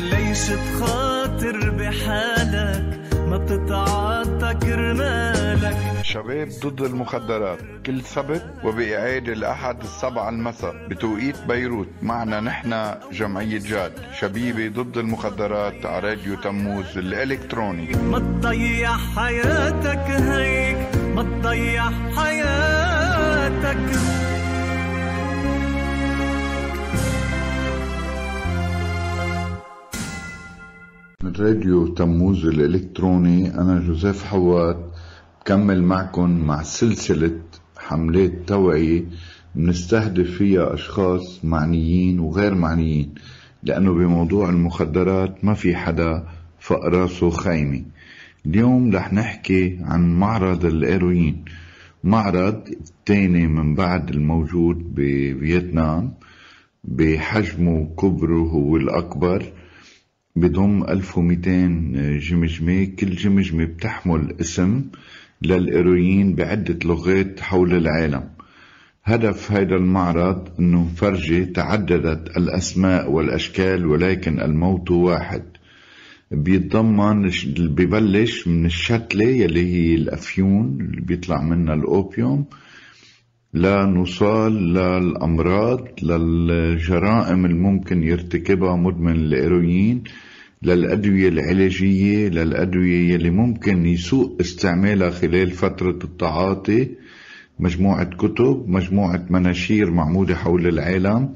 ليش تخاطر بحالك ما بتتعاطى كرمالك شباب ضد المخدرات كل سبت وبإعادة الأحد السبعة المساء بتوقيت بيروت معنا نحن جمعية جاد شبيبة ضد المخدرات على راديو تموز الإلكتروني ما تضيع حياتك هيك ما تضيع حياتك راديو تموز الإلكتروني أنا جوزيف حوات بكمل معكم مع سلسلة حملات توعية بنستهدف فيها أشخاص معنيين وغير معنيين لأنه بموضوع المخدرات ما في حدا فقراسه راسه اليوم رح نحكي عن معرض الإيروين معرض الثاني من بعد الموجود بفيتنام بحجمه وكبره هو الأكبر بضم 1200 جمجمة كل جمجمة بتحمل اسم للإيرويين بعدة لغات حول العالم هدف هذا المعرض أنه نفرجي تعددت الأسماء والأشكال ولكن الموت واحد بيتضمن ببلش من الشتلة يلي هي الأفيون اللي بيطلع منها الأوبيوم لا نصال للأمراض للجرائم الممكن يرتكبها مدمن الإيروين للأدوية العلاجية للأدوية اللي ممكن يسوء استعمالها خلال فترة التعاطي مجموعة كتب مجموعة مناشير معمودة حول العالم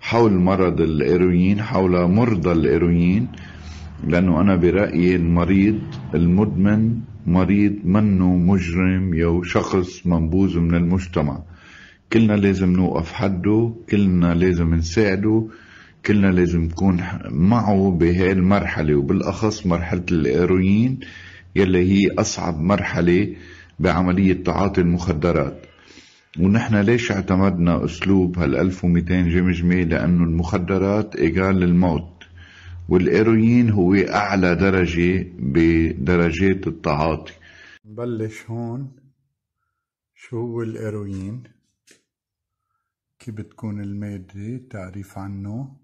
حول مرض الإيروين حول مرضى الإيروين لأنه أنا برأيي المريض المدمن مريض منه مجرم أو شخص منبوذ من المجتمع كلنا لازم نوقف حده كلنا لازم نساعده كلنا لازم نكون معه بهاي المرحلة وبالأخص مرحلة الإيروين يلي هي أصعب مرحلة بعملية تعاطي المخدرات ونحن ليش اعتمدنا أسلوب هال 1200 جمجمة لأنه المخدرات إيجال للموت والإيروين هو أعلى درجة بدرجات التعاطي نبلش هون شو هو الإيروين؟ كيف بتكون المادة تعريف عنه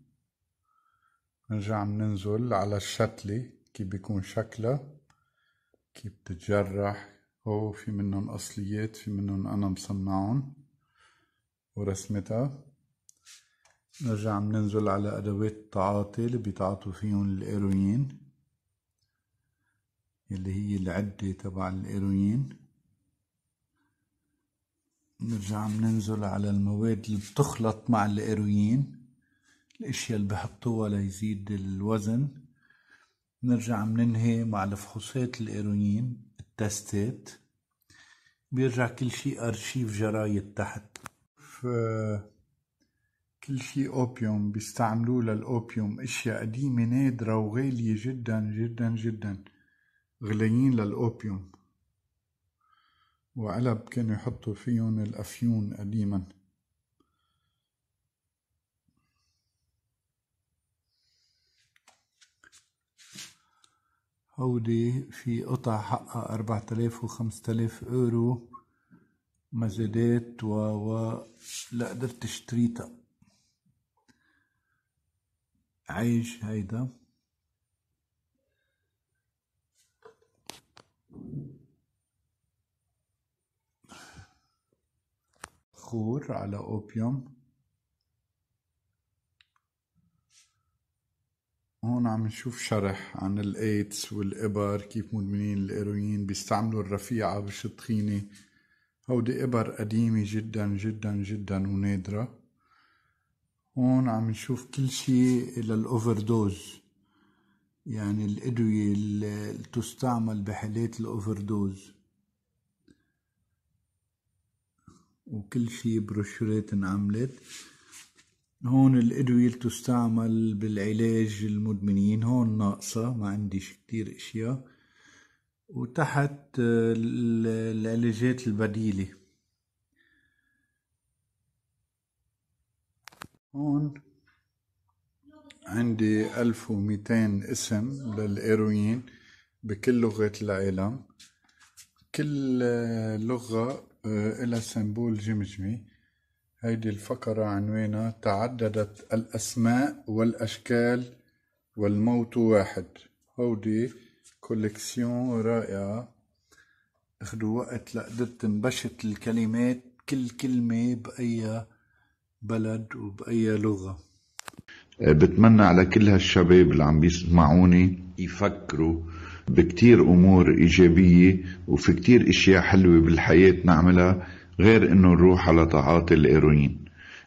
نرجع مننزل على الشتلة كيف بيكون شكلها كيف بتتجرح هو في منهم أصليات في منهم أنا مصنعهم ورسمتها نرجع مننزل على أدوات التعاطي اللي بيتعاطوا فيهم الإيروين اللي هي العدة تبع الإيروين نرجع بننزل على المواد اللي بتخلط مع القيروين الاشياء اللي بحطوها ليزيد الوزن نرجع بننهي مع الفحوصات القيروين التستات بيرجع كل شيء ارشيف جرايد تحت كل شيء اوبيوم بيستعملوه للاوبيوم اشياء قديمه نادره وغاليه جدا جدا جدا غليين للاوبيوم وعلب كانوا يحطوا فيهم الأفيون قديما هودي في قطع حقها آلاف وخمسة آلاف اورو مزادات و, و... لا قدرت اشتريتها عيش هيدا صخور على أوبيوم هون عم نشوف شرح عن الايدز والإبر كيف مدمنين الإيروين بيستعملوا الرفيعة بالشطخينة هودي إبر قديمة جدا جدا جدا ونادرة هون عم نشوف كل شيء للأوفر دوز يعني الأدوية اللي تستعمل بحالات الأوفر دوز وكل شي بروشورات انعملت هون الأدوية اللي تستعمل بالعلاج المدمنين هون ناقصة ما عنديش كتير اشياء وتحت العلاجات البديلة هون عندي ألف وميتين اسم للإيروين بكل لغات العالم كل لغة آه، إلى سنبول جمجمي هيدي الفقرة عنوانها تعددت الأسماء والأشكال والموت واحد هودي كوليكسيون رائعة أخدوا وقت لقدرت انبشت الكلمات كل كلمة بأي بلد وبأي لغة آه، بتمنى على كل هالشباب اللي عم بيسمعوني يفكروا بكتير امور ايجابيه وفي كتير اشياء حلوه بالحياه نعملها غير انه نروح على تعاطي الإيروين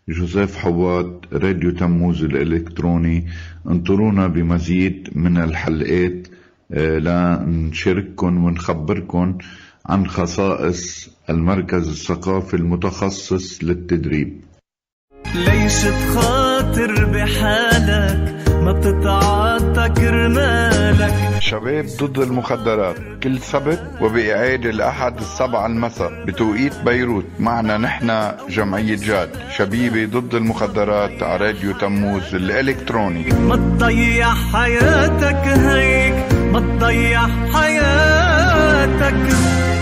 جوزيف حوات راديو تموز الالكتروني انطرونا بمزيد من الحلقات آه، لنشارككم ونخبركم عن خصائص المركز الثقافي المتخصص للتدريب ليش تخاطر بحال ما بتتعدى كرمالك شباب ضد المخدرات كل سبت وبإعادة الأحد السبعة المساء بتوقيت بيروت معنا نحن جمعية جاد شبيبة ضد المخدرات على راديو تموز الإلكتروني ما تضيع حياتك هيك ما تضيع حياتك